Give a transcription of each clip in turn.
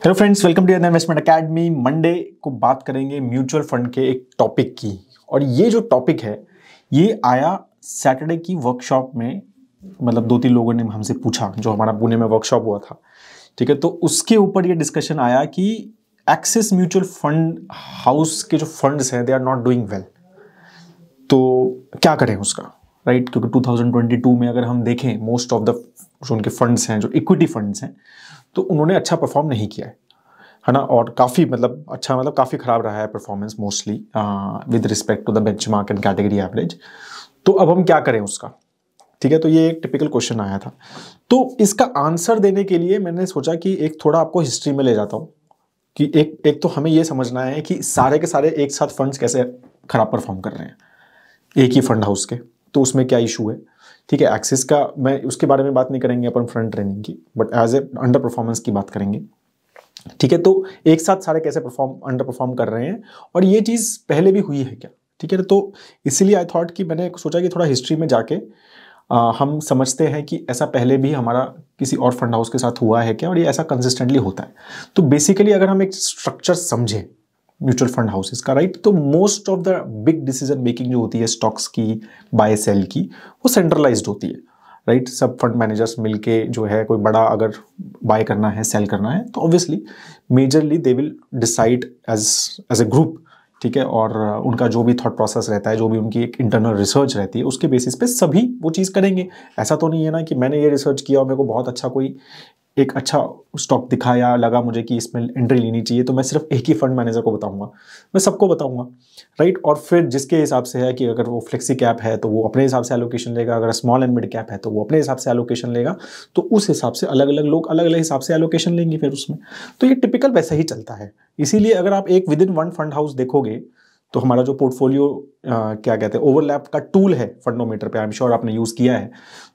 Hello friends welcome to investment academy Monday को बात करेंगे म्यूचुअल फंड के एक टॉपिक की और ये जो टॉपिक है ये आया सैटरडे की वर्कशॉप में मतलब दो तीन लोगों ने हमसे पूछा जो हमारा पुणे में वर्कशॉप हुआ था ठीक है तो उसके ऊपर ये डिस्कशन आया कि एक्सिस म्यूचुअल फंड हाउस के जो फंड्स हैं they are not doing well तो क्या करें उसका राइट क्योंकि 2022 में अगर हम देखें मोस्ट ऑफ द जो उनके फंड्स हैं जो इक्विटी फंड्स हैं तो उन्होंने अच्छा परफॉर्म नहीं किया है है ना और काफ़ी मतलब अच्छा मतलब काफ़ी ख़राब रहा है performance mostly with respect to the benchmark and category average तो अब हम क्या करें उसका ठीक है तो ये एक टिपिकल क्वेश्चन आया था तो इसका आंसर देने के लिए मैंने सोचा कि एक थोड़ा आपको हिस्ट्री में ले जाता हूँ कि एक एक तो हमें ये समझना है कि सारे के सारे एक साथ फंड्स कैसे खराब परफॉर्म कर रहे हैं एक ही फंड हाउस के तो उसमें क्या इशू है ठीक है एक्सिस का मैं उसके बारे में बात नहीं करेंगे अपन फ्रंट ट्रेनिंग की but as a underperformance की बात करेंगे ठीक है तो एक साथ सारे कैसे परफॉर्म अंडर परफॉर्म कर रहे हैं और ये चीज़ पहले भी हुई है क्या ठीक है तो इसीलिए आई थॉट कि मैंने सोचा कि थोड़ा हिस्ट्री में जाके आ, हम समझते हैं कि ऐसा पहले भी हमारा किसी और फंड हाउस के साथ हुआ है क्या और ये ऐसा कंसिस्टेंटली होता है तो बेसिकली अगर हम एक स्ट्रक्चर समझें म्यूचुअल फंड हाउसेस का राइट तो most of the big decision making जो होती है स्टॉक्स की बाय सेल की वो सेंट्रलाइज्ड होती है राइट right? सब फंड मैनेजर्स मिलके जो है कोई बड़ा अगर बाय करना है सेल करना है तो obviously majorly they will decide as as a group ठीक है और उनका जो भी थॉट प्रोसेस रहता है जो भी उनकी एक इंटरनल रिसर्च रहती है उसके बेसिस पे सभी वो चीज़ करेंगे ऐसा तो नहीं है ना कि मैंने ये रिसर्च किया और मेरे को बहुत अच्छा कोई एक अच्छा स्टॉक दिखाया लगा मुझे कि इसमें एंट्री लेनी चाहिए तो मैं सिर्फ एक ही फंड मैनेजर को बताऊंगा मैं सबको बताऊंगा राइट और फिर जिसके हिसाब से है कि अगर वो फ्लेक्सी कैप है तो वो अपने हिसाब से एलोकेशन लेगा अगर स्मॉल एंड मिड कैप है तो वो अपने हिसाब से एलोकेशन लेगा तो उस हिसाब से अलग अलग लोग अलग अलग हिसाब से एलोकेशन लेंगे फिर उसमें तो ये टिपिकल वैसा ही चलता है इसीलिए अगर आप एक within one fund house देखोगे तो हमारा जो पोर्टफोलियो क्या कहते हैं ओवरलैप का टूल है फंडोमीटर पे आई एम श्योर आपने यूज़ किया है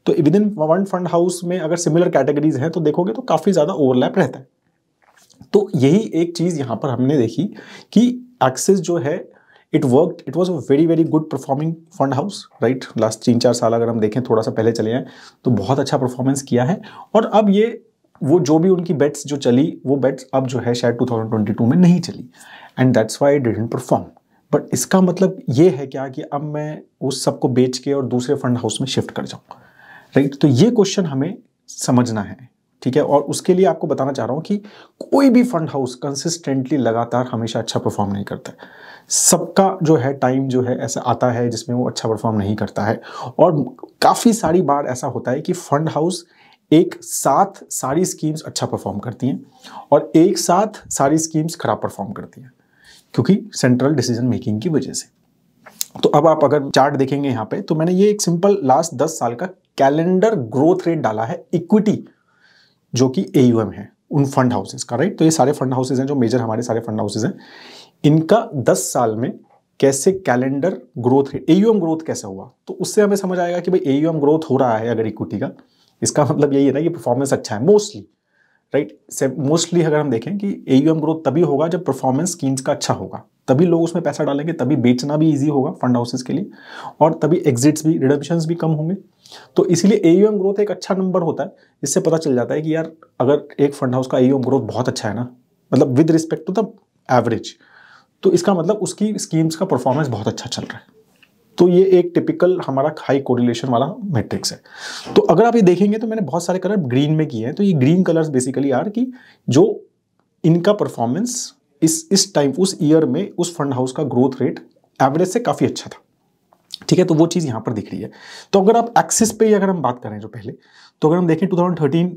तो within one fund house में अगर सिमिलर कैटेगरीज हैं तो देखोगे तो काफ़ी ज़्यादा ओवरलैप रहता है तो यही एक चीज़ यहाँ पर हमने देखी कि एक्सेस जो है it work it was a very very good performing fund house right last तीन चार साल अगर हम देखें थोड़ा सा पहले चले आए तो बहुत अच्छा परफॉर्मेंस किया है और अब ये वो जो भी उनकी बेट्स जो चली वो बेट्स अब जो है शायद 2022 में नहीं चली and that's why didn't perform but इसका मतलब ये है क्या कि अब मैं उस सबको बेच के और दूसरे फंड हाउस में शिफ्ट कर जाऊँ राइट तो ये क्वेश्चन हमें समझना है ठीक है और उसके लिए आपको बताना चाह रहा हूँ कि कोई भी फंड हाउस कंसिस्टेंटली लगातार हमेशा अच्छा परफॉर्म नहीं करता है सबका जो है टाइम जो है ऐसा आता है जिसमें वो अच्छा परफॉर्म नहीं करता है और काफ़ी सारी बार ऐसा होता है कि फंड हाउस एक साथ सारी स्कीम्स अच्छा परफॉर्म करती हैं और एक साथ सारी स्कीम्स खराब परफॉर्म करती हैं क्योंकि सेंट्रल डिसीजन मेकिंग की वजह से तो अब आप अगर चार्ट देखेंगे यहां पे तो मैंने ये एक सिंपल लास्ट दस साल का कैलेंडर ग्रोथ रेट डाला है इक्विटी जो कि एयूएम है उन फंड हाउसेस का राइट तो ये सारे फंड हाउसेज हैं जो मेजर हमारे सारे फंड हाउसेज हैं इनका दस साल में कैसे calendar growth rate AUM growth कैसे हुआ तो उससे हमें समझ आएगा कि भाई एयूएम ग्रोथ हो रहा है अगर इक्विटी का इसका मतलब यही है ना कि परफॉर्मेंस अच्छा है मोस्टली राइट मोस्टली अगर हम देखें कि ए ग्रोथ तभी होगा जब परफॉर्मेंस स्कीम्स का अच्छा होगा तभी लोग उसमें पैसा डालेंगे तभी बेचना भी ईजी होगा फंड हाउसेज के लिए और तभी एग्जिट्स भी रिडक्शन भी कम होंगे तो इसीलिए ए ग्रोथ एक अच्छा नंबर होता है इससे पता चल जाता है कि यार अगर एक फंड हाउस का ए ग्रोथ बहुत अच्छा है ना मतलब with respect to the average तो इसका मतलब उसकी स्कीम्स का परफॉर्मेंस बहुत अच्छा चल रहा है तो ये एक टिपिकल हमारा हाई कोरिलेशन वाला मैट्रिक्स है तो अगर आप ये देखेंगे तो मैंने बहुत सारे कलर ग्रीन में किए हैं तो ये ग्रीन कलर्स बेसिकली आर कि जो इनका परफॉर्मेंस इस इस टाइम उस ईयर में उस फंड हाउस का ग्रोथ रेट एवरेज से काफ़ी अच्छा था ठीक है तो वो चीज़ यहाँ पर दिख रही है तो अगर आप एक्सिस पे अगर हम बात करें जो पहले तो अगर हम देखें 2013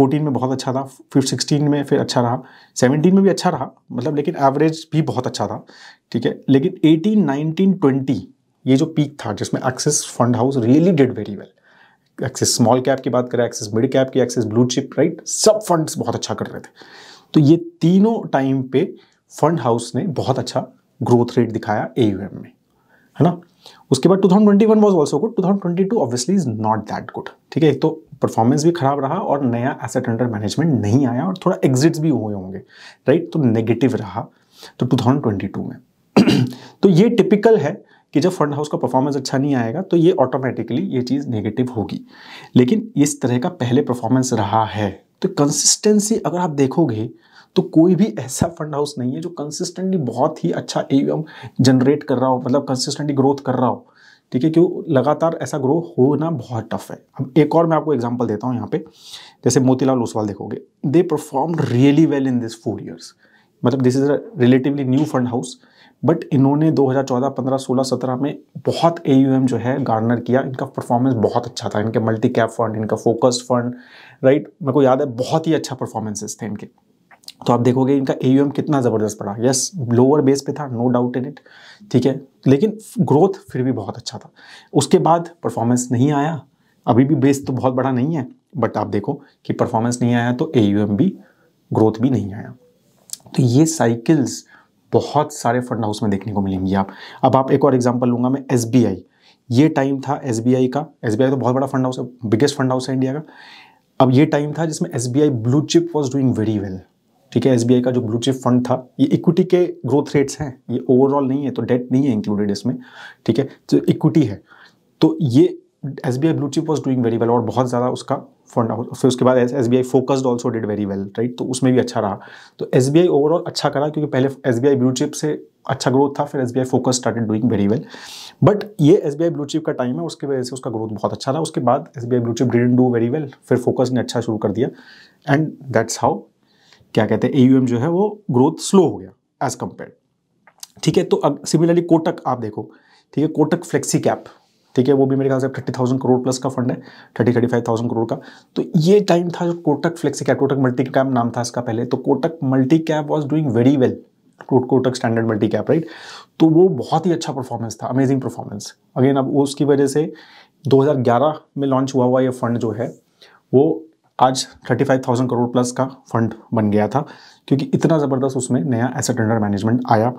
14 में बहुत अच्छा था फिर 16 में फिर अच्छा रहा 17 में भी अच्छा रहा मतलब लेकिन एवरेज भी बहुत अच्छा था ठीक है लेकिन 18 19 20 ये जो पीक था जिसमें Axis fund house really did very well Axis small cap की बात करें एक्सिस मिड कैप की एक्सिस ब्लू चिप राइट सब फंड्स बहुत अच्छा कर रहे थे तो ये तीनों टाइम पे फंड हाउस ने बहुत अच्छा ग्रोथ रेट दिखाया ए में है ना उसके बाद 2021 thousand twenty good 2022 obviously is not that good ठीक है एक तो परफॉर्मेंस भी खराब रहा और नया एसेट अंडर मैनेजमेंट नहीं आया और थोड़ा एग्जिट्स भी हुए होंगे राइट तो नेगेटिव रहा तो 2022 में तो ये टिपिकल है कि जब फंड हाउस का परफॉर्मेंस अच्छा नहीं आएगा तो ये ऑटोमेटिकली ये चीज़ नेगेटिव होगी लेकिन इस तरह का पहले परफॉर्मेंस रहा है तो कंसिस्टेंसी अगर आप देखोगे तो कोई भी ऐसा फंड हाउस नहीं है जो कंसिस्टेंटली बहुत ही अच्छा ए जनरेट कर रहा हो मतलब कंसिस्टेंटली ग्रोथ कर रहा हो ठीक है क्यों लगातार ऐसा ग्रो होना बहुत टफ है अब एक और मैं आपको एग्जांपल देता हूँ यहाँ पे जैसे मोतीलाल ओसवाल देखोगे they perform really well in this four years मतलब this is a relatively new fund house but इन्होंने 2014, 15, 16, 17 में बहुत ए जो है गार्नर किया इनका परफॉर्मेंस बहुत अच्छा था इनके मल्टी कैप फंड इनका फोकस फंड राइट मेरे को याद है बहुत ही अच्छा परफॉर्मेंसेस थे इनके तो आप देखोगे इनका ए कितना ज़बरदस्त पड़ा यस लोअर बेस पे था नो डाउट इन इट ठीक है लेकिन ग्रोथ फिर भी बहुत अच्छा था उसके बाद परफॉर्मेंस नहीं आया अभी भी बेस तो बहुत बड़ा नहीं है बट आप देखो कि परफॉर्मेंस नहीं आया तो ए भी ग्रोथ भी नहीं आया तो ये साइकिल्स बहुत सारे फंड हाउस में देखने को मिलेंगी आप अब आप एक और एग्जाम्पल लूंगा मैं एस ये टाइम था एस का एस तो बहुत बड़ा फंड हाउस है बिगेस्ट फंड हाउस है इंडिया का अब ये टाइम था जिसमें S B blue chip was doing very well ठीक है एस बी आई का जो ब्लू चिप फंड था ये इक्विटी के ग्रोथ रेट्स हैं ये ओवरऑल नहीं है तो डेट नहीं है इंक्लूडेड इसमें ठीक है तो इक्विटी है तो ये S B I blue chip was doing very well और बहुत ज़्यादा उसका फंड आउट फिर उसके बाद S B I focused also did very well right तो उसमें भी अच्छा रहा तो एस बी आई ओवरऑल अच्छा करा क्योंकि पहले S B I blue chip से अच्छा ग्रोथ था फिर S B I focus started doing very well but ये S B I blue chip का टाइम है उसकी वजह से उसका ग्रोथ बहुत अच्छा रहा उसके बाद S B I blue chip didn't do very well फिर फोकस ने अच्छा शुरू कर दिया एंड दैट्स हाउ क्या कहते हैं ए यू एम जो है वो ग्रोथ स्लो हो गया एज कम्पेयर ठीक है तो अब सिमिलरली कोटक आप देखो ठीक है कोटक फ्लेक्सी कैप ठीक है वो भी मेरे ख्याल से थर्टी थाउजेंड करोड़ प्लस का फंड है thirty thirty five thousand crore का तो ये टाइम था जो Kotak flexi cap Kotak multi cap नाम था इसका पहले तो Kotak multi cap was doing very well Kotak standard multi cap right तो वो बहुत ही अच्छा परफॉर्मेंस था अमेजिंग परफॉर्मेंस अगेन अब उसकी वजह से 2011 में लॉन्च हुआ हुआ ये फंड जो है वो आज 35,000 करोड़ प्लस का फंड बन गया था क्योंकि इतना ज़बरदस्त उसमें नया एसेट अंडर मैनेजमेंट आया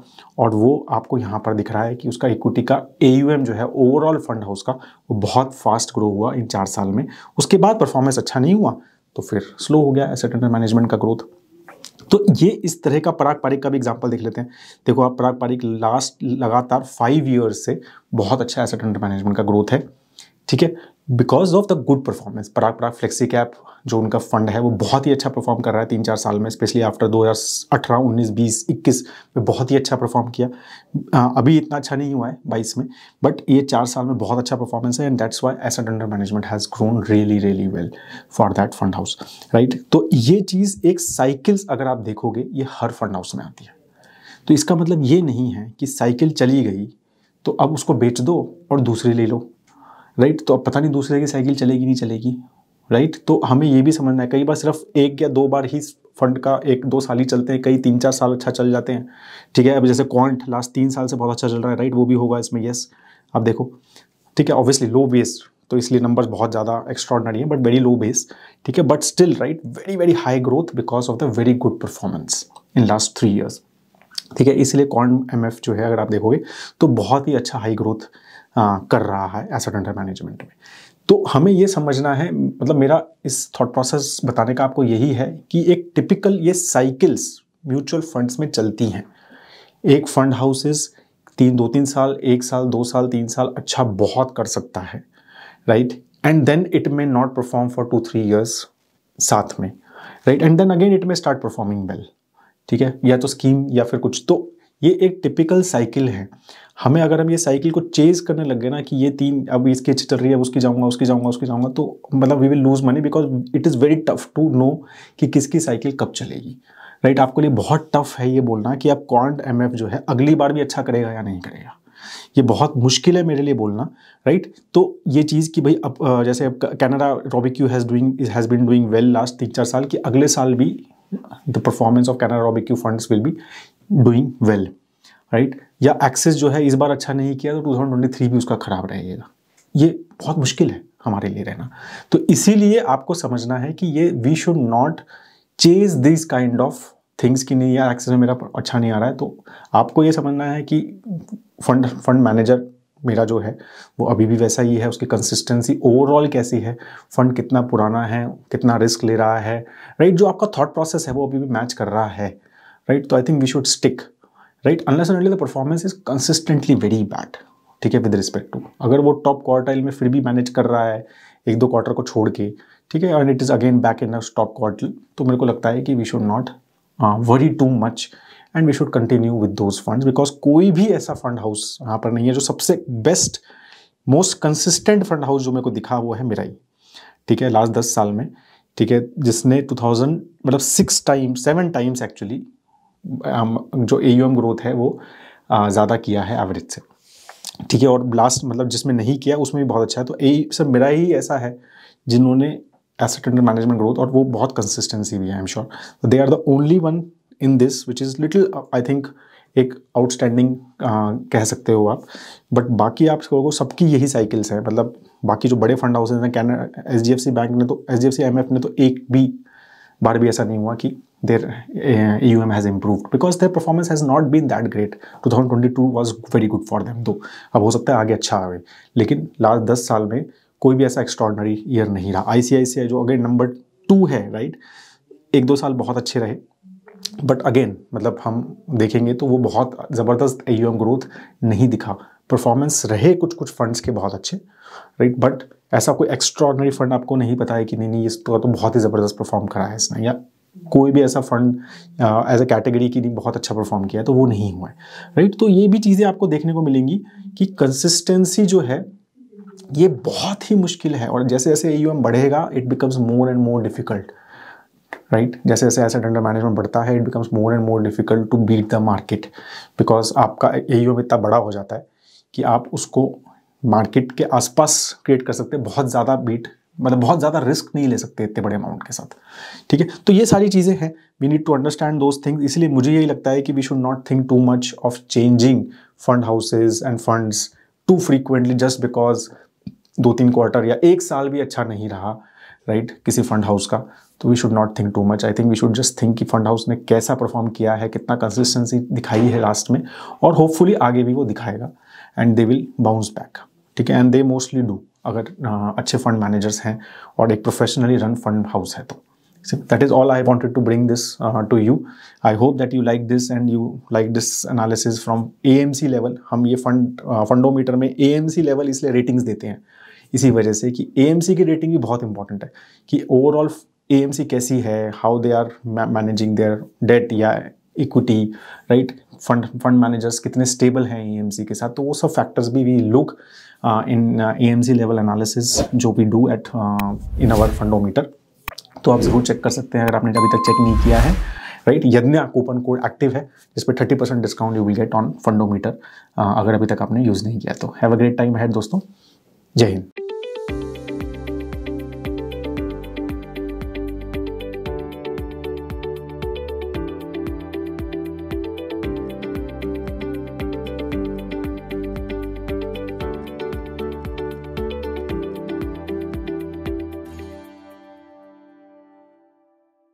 और वो आपको यहाँ पर दिख रहा है कि उसका इक्विटी का ए जो है ओवरऑल फंड है उसका वो बहुत फास्ट ग्रो हुआ इन चार साल में उसके बाद परफॉर्मेंस अच्छा नहीं हुआ तो फिर स्लो हो गया एसेट अंडर मैनेजमेंट का ग्रोथ तो ये इस तरह का पराग पारिक का भी एग्जाम्पल देख लेते हैं देखो आप पराग पारिक लास्ट लगातार फाइव ईयर्स से बहुत अच्छा एसेट अंडर मैनेजमेंट का ग्रोथ है ठीक है because of the good performance Parag Parag flexi cap जो उनका फंड है वो बहुत ही अच्छा परफॉर्म कर रहा है तीन चार साल में स्पेशली आफ्टर 2018 19 20 21 में बहुत ही अच्छा परफॉर्म किया अभी इतना अच्छा नहीं हुआ है बाईस में बट ये चार साल में बहुत अच्छा परफॉर्मेंस है and that's why asset under management has grown really really well for that fund house right तो ये चीज़ एक साइकिल्स अगर आप देखोगे ये हर फंड हाउस में आती है तो इसका मतलब ये नहीं है कि साइकिल चली गई तो अब उसको बेच दो और दूसरी ले लो राइट तो अब पता नहीं दूसरे की साइकिल चलेगी नहीं चलेगी राइट तो हमें ये भी समझना है कई बार सिर्फ एक या दो बार ही फंड का एक दो साल ही चलते हैं कई तीन चार साल अच्छा चल जाते हैं ठीक है अब जैसे क्वांट लास्ट तीन साल से बहुत अच्छा चल रहा है राइट वो भी होगा इसमें येस आप देखो ठीक है ऑब्वियसली लो बेस तो इसलिए नंबर्स बहुत ज़्यादा एक्स्ट्रॉडनरी है बट वेरी लो बेस ठीक है but still right very very high growth because of the very good performance in last three years ठीक है इसलिए कॉन एम जो है अगर आप देखोगे तो बहुत ही अच्छा हाई ग्रोथ हाँ, कर रहा है एसेट अंडर मैनेजमेंट में तो हमें ये समझना है मतलब मेरा इस थॉट प्रोसेस बताने का आपको यही है कि एक टिपिकल ये साइकिल्स म्यूचुअल फंड्स में चलती हैं एक फंड हाउसेस तीन दो तीन साल एक साल दो साल तीन साल अच्छा बहुत कर सकता है right and then it may not perform for two three years साथ में right and then again it may start performing well ठीक है या तो स्कीम या फिर कुछ तो ये एक टिपिकल साइकिल है हमें अगर हम ये साइकिल को चेज करने लग गए ना कि ये तीन अब इसकी अच्छी चल रही है अब उसकी जाऊंगा उसकी जाऊंगा उसकी जाऊंगा तो मतलब we will lose money because it is very tough to know कि किसकी साइकिल कब चलेगी राइट right, आपके लिए बहुत टफ है ये बोलना कि आप कॉन्ट एम जो है अगली बार भी अच्छा करेगा या नहीं करेगा ये बहुत मुश्किल है मेरे लिए बोलना राइट right? तो ये चीज़ कि भाई अब जैसे अब Canara Robeco has doing has been doing well last तीन चार साल कि अगले साल भी the performance of Canara Robeco funds will be doing well right या एक्सेस जो है इस बार अच्छा नहीं किया तो 2023 भी उसका खराब रहेगा ये बहुत मुश्किल है हमारे लिए रहना तो इसीलिए आपको समझना है कि ये we should not chase this kind of things की नहीं या एक्सेस में मेरा अच्छा नहीं आ रहा है तो आपको ये समझना है कि फंड फंड मैनेजर मेरा जो है वो अभी भी वैसा ही है उसकी कंसिस्टेंसी ओवरऑल कैसी है फंड कितना पुराना है कितना रिस्क ले रहा है राइट जो आपका थॉट प्रोसेस है वो अभी भी मैच कर रहा है राइट तो I think we should stick right unless and the performance is consistently very bad ठीक है विद रिस्पेक्ट टू अगर वो टॉप क्वार्टाइल में फिर भी मैनेज कर रहा है एक दो क्वार्टर को छोड़ के ठीक है and it is again back in top quarter तो मेरे को लगता है कि we should not worry too much and we should continue with those fund because कोई भी ऐसा फंड हाउस यहाँ पर नहीं है जो सबसे best most consistent fund house जो मेरे को दिखा वो है मेरा ही ठीक है लास्ट दस साल में ठीक है जिसने टू थाउजेंड मतलब six times seven times actually जो ए ग्रोथ है वो ज़्यादा किया है एवरेज से ठीक है और लास्ट मतलब जिसमें नहीं किया उसमें भी बहुत अच्छा है तो ए सर मेरा ही ऐसा है जिन्होंने एसेट अंडर मैनेजमेंट ग्रोथ और वो बहुत कंसिस्टेंसी भी है I am sure they are the only one in this which is little I think एक आउटस्टैंडिंग कह सकते हो आप बट बाकी आप को सबकी यही साइकिल्स हैं मतलब बाकी जो बड़े फंड हाउसेज हैं can H D F C bank ने तो H D F C M F ने तो एक भी बार भी ऐसा नहीं हुआ कि their E U M has improve because their performance has not been that great two thousand twenty two was very good for them though अब हो सकता है आगे अच्छा आवे लेकिन लास्ट दस साल में कोई भी ऐसा एक्स्ट्रॉडनरी ईयर नहीं रहा आई सी सी आई आई जो अगेन नंबर टू है राइट एक दो साल बहुत अच्छे रहे बट अगेन मतलब हम देखेंगे तो वो बहुत ज़बरदस्त E e U M growth नहीं दिखा परफॉर्मेंस रहे कुछ कुछ फंड्स के बहुत अच्छे राइट बट ऐसा कोई एक्स्ट्रॉडनरी फंड आपको नहीं पता है कि नहीं नहीं इसका तो बहुत ही ज़बरदस्त परफॉर्म करा है इसने या कोई भी ऐसा फंड एज अ कैटेगरी की नहीं बहुत अच्छा परफॉर्म किया है तो वो नहीं हुआ है राइट तो ये भी चीज़ें आपको देखने को मिलेंगी कि कंसिस्टेंसी जो है ये बहुत ही मुश्किल है और जैसे जैसे ई बढ़ेगा it becomes more and more difficult right right? जैसे जैसे एसेट अंडर मैनेजमेंट बढ़ता है it becomes more and more difficult to beat the market because आपका ए इतना बड़ा हो जाता है कि आप उसको मार्केट के आसपास क्रिएट कर सकते हैं बहुत ज़्यादा बीट मतलब बहुत ज़्यादा रिस्क नहीं ले सकते इतने बड़े अमाउंट के साथ ठीक है तो ये सारी चीज़ें हैं we need to understand those things इसलिए मुझे यही लगता है कि we should not think too much of changing fund houses and funds too frequently just because दो तीन क्वार्टर या एक साल भी अच्छा नहीं रहा राइट right? किसी फंड हाउस का तो we should not think too much I think we should just think कि फंड हाउस ने कैसा परफॉर्म किया है कितना कंसिस्टेंसी दिखाई है लास्ट में और होपफुली आगे भी वो दिखाएगा and they will bounce back ठीक है एंड दे मोस्टली डू अगर uh, अच्छे फंड मैनेजर्स हैं और एक प्रोफेशनली रन फंड हाउस है तो that is all I wanted to bring this to you I hope that you like this and you like this analysis from A M C level हम ये fund Fundometer में A M C level इसलिए ratings देते हैं इसी वजह से कि एम सी की रेटिंग भी बहुत इंपॉर्टेंट है कि ओवरऑल ए एम सी कैसी है how they are managing their debt या equity right fund fund managers कितने स्टेबल हैं ई के साथ तो वो सब फैक्टर्स भी we look in a level analysis जो we do at in our Fundometer तो आप ज़रूर चेक कर सकते हैं अगर आपने अभी तक चेक नहीं किया है राइट यज्ञ कूपन कोड एक्टिव है जिस पर thirty percent discount you will get on Fundometer अगर अभी तक आपने यूज़ नहीं किया तो have a great time ahead दोस्तों जय हिंद